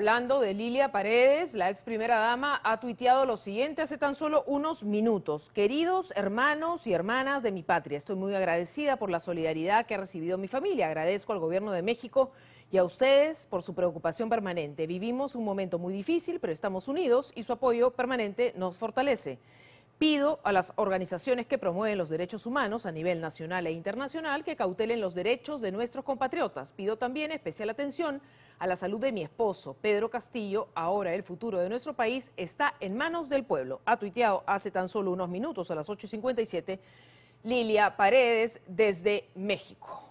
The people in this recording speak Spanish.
Hablando de Lilia Paredes, la ex primera dama ha tuiteado lo siguiente hace tan solo unos minutos. Queridos hermanos y hermanas de mi patria, estoy muy agradecida por la solidaridad que ha recibido mi familia. Agradezco al gobierno de México y a ustedes por su preocupación permanente. Vivimos un momento muy difícil, pero estamos unidos y su apoyo permanente nos fortalece pido a las organizaciones que promueven los derechos humanos a nivel nacional e internacional que cautelen los derechos de nuestros compatriotas. Pido también especial atención a la salud de mi esposo, Pedro Castillo. Ahora el futuro de nuestro país está en manos del pueblo. Ha tuiteado hace tan solo unos minutos, a las 8.57, Lilia Paredes desde México.